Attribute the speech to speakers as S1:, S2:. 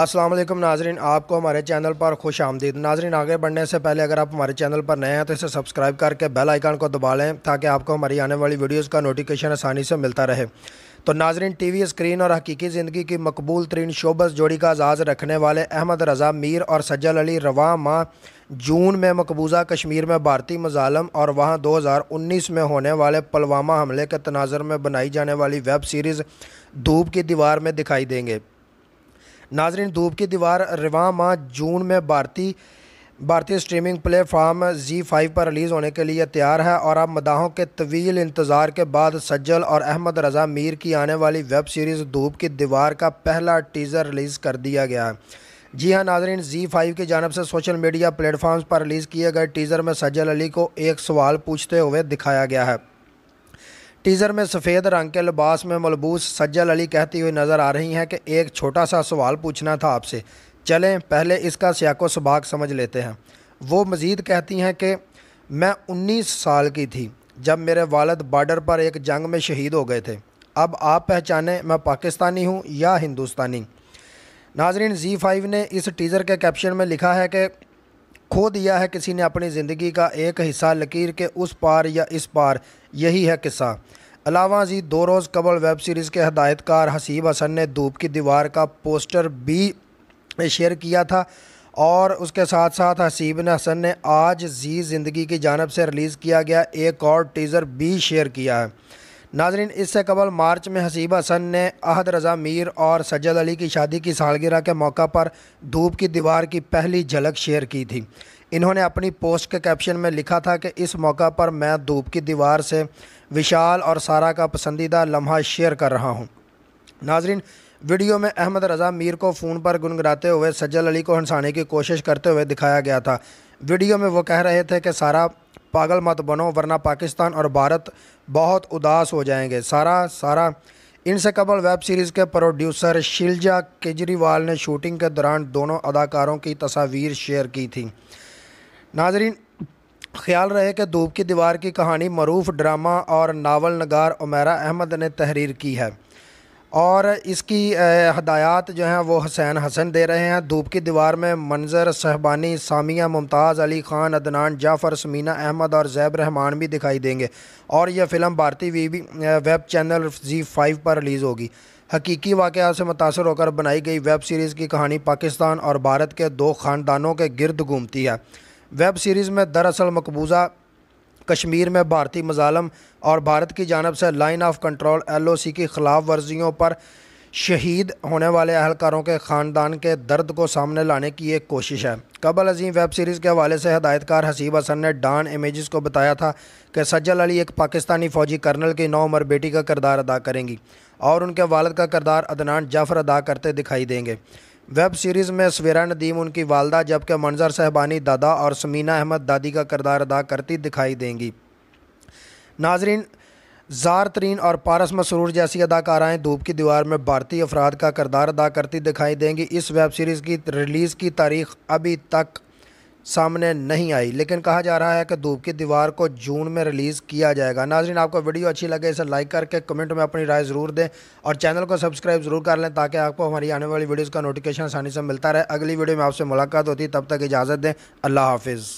S1: असलम नाजरीन आपको हमारे चैनल पर खुश आमदीद नाजरीन आगे बढ़ने से पहले अगर आप हमारे चैनल पर नए हैं तो इसे सब्सक्राइब करके बेल आइकन को दबा लें ताकि आपको हमारी आने वाली वीडियोस का नोटिफिकेशन आसानी से मिलता रहे तो नाजरीन टीवी स्क्रीन और हकीकी ज़िंदगी की मकबूल तरीन शोबस जोड़ी का आज़ाज़ रखने वाले अहमद रज़ा मीर और सज्जल अली रवा माह जून में मकबूजा कश्मीर में भारतीय मजालम और वहाँ उन्नीस में होने वाले पुलवामा हमले के तनाजर में बनाई जाने वाली वेब सीरीज़ धूप की दीवार में दिखाई देंगे नाजरन धूप की दीवार रिवा माह जून में भारतीय भारतीय स्ट्रीमिंग प्लेटफार्म जी फाइव पर रिलीज़ होने के लिए तैयार है और अब मदाहों के तवील इंतज़ार के बाद सज्जल और अहमद रजा मीर की आने वाली वेब सीरीज़ धूप की दीवार का पहला टीज़र रिलीज़ कर दिया गया है जी हाँ नाजरीन जी फाइव की जानब से सोशल मीडिया प्लेटफॉर्म्स पर रिलीज़ किए गए टीज़र में सज्जल अली को एक सवाल पूछते हुए दिखाया गया है टीज़र में सफ़ेद रंग के लिबास में मलबूस सज्जल अली कहती हुई नज़र आ रही हैं कि एक छोटा सा सवाल पूछना था आपसे चलें पहले इसका सियाको सबाक समझ लेते हैं वो मज़ीद कहती हैं कि मैं 19 साल की थी जब मेरे वालद बॉर्डर पर एक जंग में शहीद हो गए थे अब आप पहचानें मैं पाकिस्तानी हूँ या हिंदुस्तानी नाजरीन जी फाइव ने इस टीज़र के कैप्शन में लिखा है कि खो दिया है किसी ने अपनी ज़िंदगी का एक हिस्सा लकीर के उस पार या इस पार यही है किस्सा अलावा जी दो रोज़ कबल वेब सीरीज़ के हदायतकार हसीब हसन ने धूप की दीवार का पोस्टर भी शेयर किया था और उसके साथ साथ हसीब हसन ने आज जी ज़िंदगी की जानब से रिलीज़ किया गया एक और टीज़र भी शेयर किया है नाजरीन इससे कबल मार्च में हसीब हसन ने अहद रज़ा मीर और सज्जद अली की शादी की सालगिरह के मौका पर धूप की दीवार की पहली झलक शेयर की थी इन्होंने अपनी पोस्ट के कैप्शन में लिखा था कि इस मौका पर मैं धूप की दीवार से विशाल और सारा का पसंदीदा लम्हा शेयर कर रहा हूँ नाजरीन वीडियो में अहमद रज़ा मीर को फ़ोन पर गुनगुनाते हुए सज्जल अली को हंसाने की कोशिश करते हुए दिखाया गया था वीडियो में वो कह रहे थे कि सारा पागल मत बनो वरना पाकिस्तान और भारत बहुत उदास हो जाएंगे सारा सारा इनसे कबल वेब सीरीज़ के प्रोड्यूसर शिलजा केजरीवाल ने शूटिंग के दौरान दोनों अदाकारों की तस्वीर शेयर की थी नाजरीन ख्याल रहे कि धूप की दीवार की कहानी मरूफ ड्रामा और नावल नगार उमेरा अहमद ने तहरीर की है और इसकी हदायत जो हैं वो हसैन हसन दे रहे हैं धूप की दीवार में मंजर सहबानी सामिया मुमताज़ अली ख़ान अदनान जाफ़र समीना अहमद और जैब रहमान भी दिखाई देंगे और यह फ़िल्म भारतीय वी वेब चैनल जी फाइव पर रिलीज़ होगी हकीकी वाक़ से मुतासर होकर बनाई गई वेब सीरीज़ की कहानी पाकिस्तान और भारत के दो ख़ानदानों के गिरद घूमती है वेब सीरीज़ में दरअसल मकबूजा कश्मीर में भारतीय मजालम और भारत की जानब से line of control L O C की खिलाफ वर्जियों पर शहीद होने वाले अहलकारों के ख़ानदान के दर्द को सामने लाने की एक कोशिश है कबल अजीम वेब सीरीज़ के हवाले से हदायतकार हसीब हसन ने डान इमेज़ को बताया था कि सज्जल अली एक पाकिस्तानी फ़ौजी कर्नल की नौ उम्र बेटी का किरदार अदा करेंगी और उनके वालद का किरदार अदनान जाफ़र अदा करते दिखाई देंगे वेब सीरीज़ में सवेरा नदीम उनकी वालदा जबकि मंजर साहबानी दादा और समीना अहमद दादी का किरदार अदा करती दिखाई देंगी नाजरीन जार तरीन और पारस मसरूर जैसी अदाकाराएँ धूप की दीवार में भारतीय अफराद का किरदार अदा करती दिखाई देंगी इस वेब सीरीज़ की रिलीज़ की तारीख अभी तक सामने नहीं आई लेकिन कहा जा रहा है कि धूप की दीवार को जून में रिलीज़ किया जाएगा नाजरीन आपको वीडियो अच्छी लगे इसे लाइक करके कमेंट में अपनी राय ज़रूर दें और चैनल को सब्सक्राइब ज़रूर कर लें ताकि आपको हमारी आने वाली वीडियोज़ का नोटिफिकेशन आसानी से मिलता रहे अगली वीडियो में आपसे मुलाकात होती तब तक इजाज़त दें अल्लाह हाफिज़